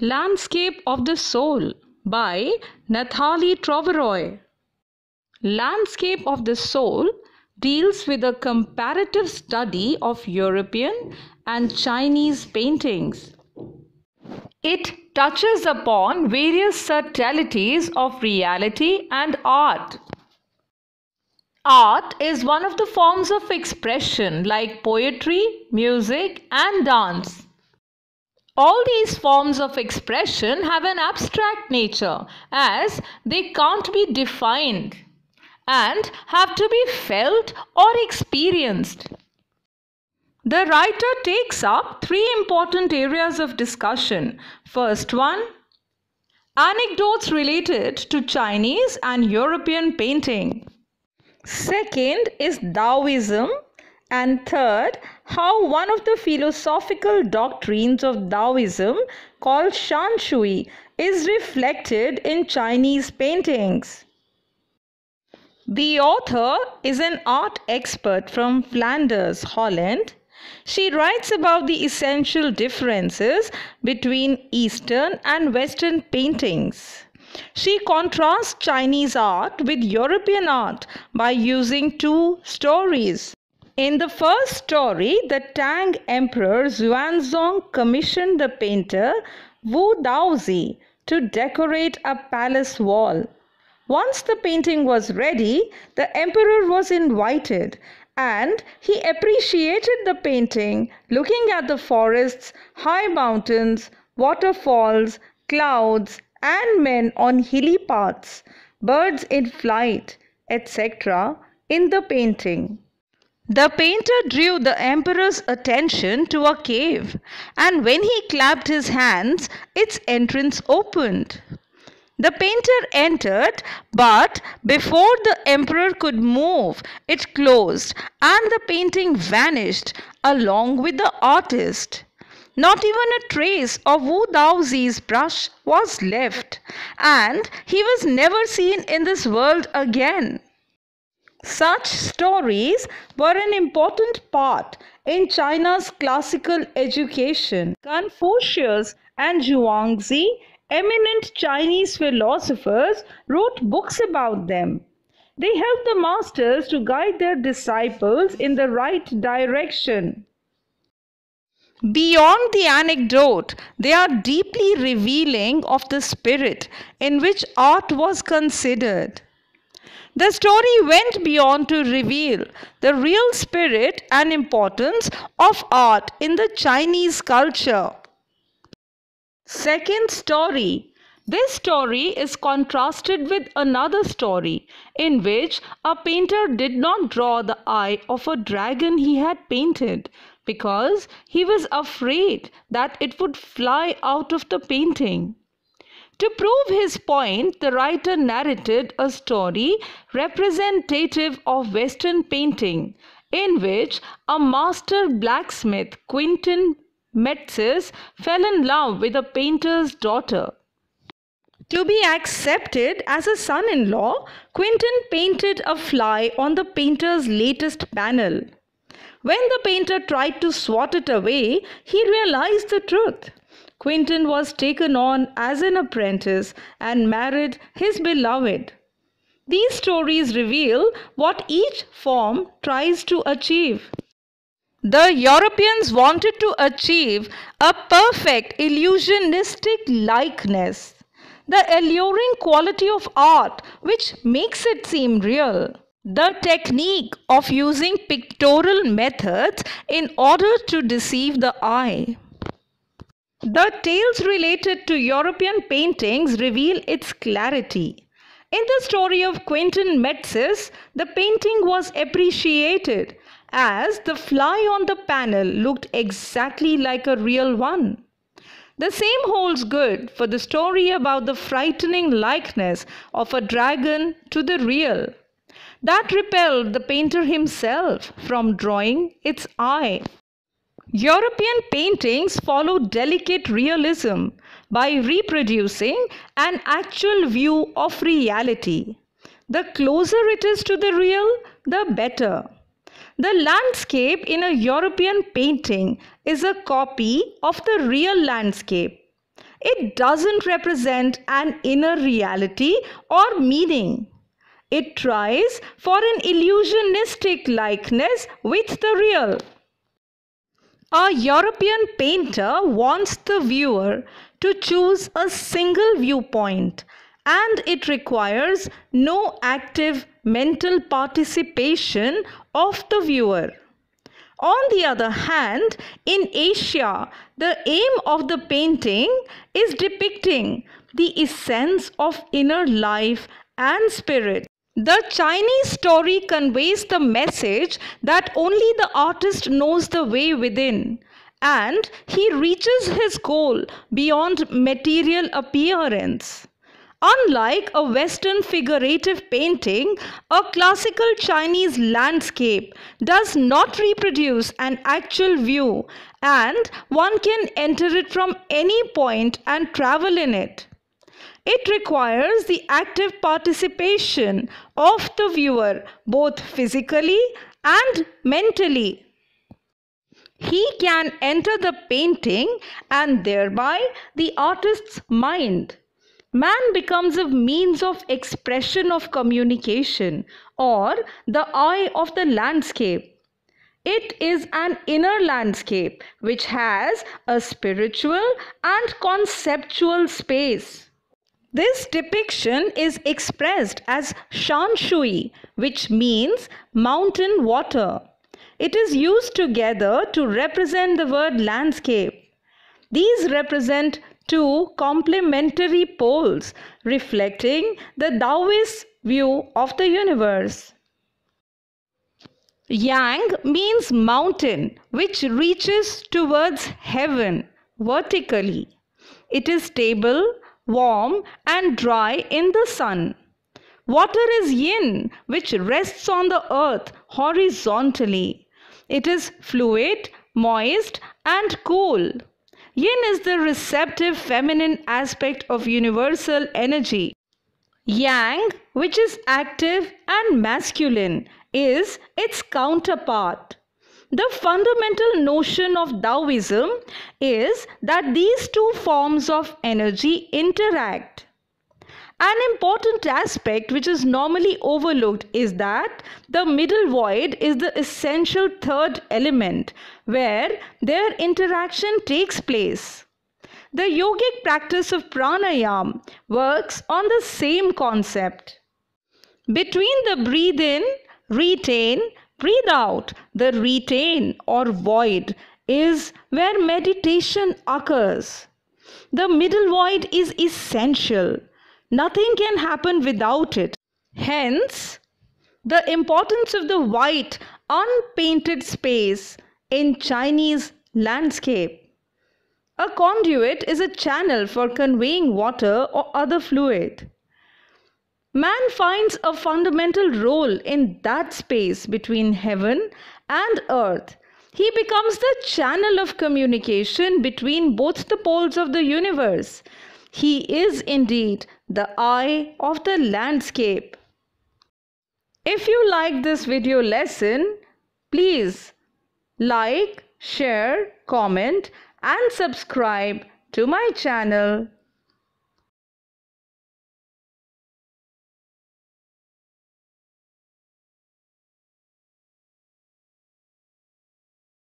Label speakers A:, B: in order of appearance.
A: Landscape of the Soul by Nathalie Troveroy. Landscape of the Soul deals with a comparative study of European and Chinese paintings. It touches upon various subtleties of reality and art. Art is one of the forms of expression like poetry, music, and dance. All these forms of expression have an abstract nature as they can't be defined and have to be felt or experienced. The writer takes up three important areas of discussion. First one, anecdotes related to Chinese and European painting. Second is Taoism and third, how one of the philosophical doctrines of Taoism called Shanshui is reflected in Chinese paintings. The author is an art expert from Flanders, Holland. She writes about the essential differences between Eastern and Western paintings. She contrasts Chinese art with European art by using two stories in the first story, the Tang Emperor Xuanzong commissioned the painter Wu Daozi to decorate a palace wall. Once the painting was ready, the emperor was invited and he appreciated the painting, looking at the forests, high mountains, waterfalls, clouds, and men on hilly paths, birds in flight, etc., in the painting. The painter drew the emperor's attention to a cave, and when he clapped his hands, its entrance opened. The painter entered, but before the emperor could move, it closed and the painting vanished along with the artist. Not even a trace of Wu Daozi's brush was left, and he was never seen in this world again. Such stories were an important part in China's classical education. Confucius and Zhuangzi, eminent Chinese philosophers, wrote books about them. They helped the masters to guide their disciples in the right direction. Beyond the anecdote, they are deeply revealing of the spirit in which art was considered. The story went beyond to reveal the real spirit and importance of art in the Chinese culture. Second story this story is contrasted with another story in which a painter did not draw the eye of a dragon he had painted because he was afraid that it would fly out of the painting. To prove his point, the writer narrated a story representative of Western painting, in which a master blacksmith, Quentin Metzes, fell in love with a painter's daughter. To be accepted as a son in law, Quentin painted a fly on the painter's latest panel. When the painter tried to swat it away, he realized the truth. Quintin was taken on as an apprentice and married his beloved. These stories reveal what each form tries to achieve. The Europeans wanted to achieve a perfect illusionistic likeness, the alluring quality of art which makes it seem real. The technique of using pictorial methods in order to deceive the eye. The tales related to European paintings reveal its clarity. In the story of Quentin Metzis, the painting was appreciated as the fly on the panel looked exactly like a real one. The same holds good for the story about the frightening likeness of a dragon to the real. That repelled the painter himself from drawing its eye. European paintings follow delicate realism by reproducing an actual view of reality. The closer it is to the real, the better. The landscape in a European painting is a copy of the real landscape. It doesn't represent an inner reality or meaning. It tries for an illusionistic likeness with the real. A European painter wants the viewer to choose a single viewpoint and it requires no active mental participation of the viewer. On the other hand, in Asia, the aim of the painting is depicting the essence of inner life and spirit. The Chinese story conveys the message that only the artist knows the way within and he reaches his goal beyond material appearance. Unlike a Western figurative painting, a classical Chinese landscape does not reproduce an actual view and one can enter it from any point and travel in it. It requires the active participation of the viewer both physically and mentally. He can enter the painting and thereby the artist's mind. Man becomes a means of expression of communication or the eye of the landscape. It is an inner landscape which has a spiritual and conceptual space. This depiction is expressed as Shanshui, which means mountain water. It is used together to represent the word landscape. These represent two complementary poles reflecting the Taoist view of the universe. Yang means mountain which reaches towards heaven vertically. It is stable warm and dry in the sun. Water is yin, which rests on the earth horizontally. It is fluid, moist, and cool. Yin is the receptive feminine aspect of universal energy. Yang, which is active and masculine, is its counterpart. The fundamental notion of Taoism is that these two forms of energy interact. An important aspect which is normally overlooked is that the middle void is the essential third element where their interaction takes place. The yogic practice of pranayam works on the same concept. Between the breathe in, retain, breathe out. The retain or void is where meditation occurs. The middle void is essential. Nothing can happen without it. Hence, the importance of the white, unpainted space in Chinese landscape. A conduit is a channel for conveying water or other fluid. Man finds a fundamental role in that space between heaven and earth. He becomes the channel of communication between both the poles of the universe. He is indeed the eye of the landscape. If you like this video lesson, please like, share, comment and subscribe to my channel.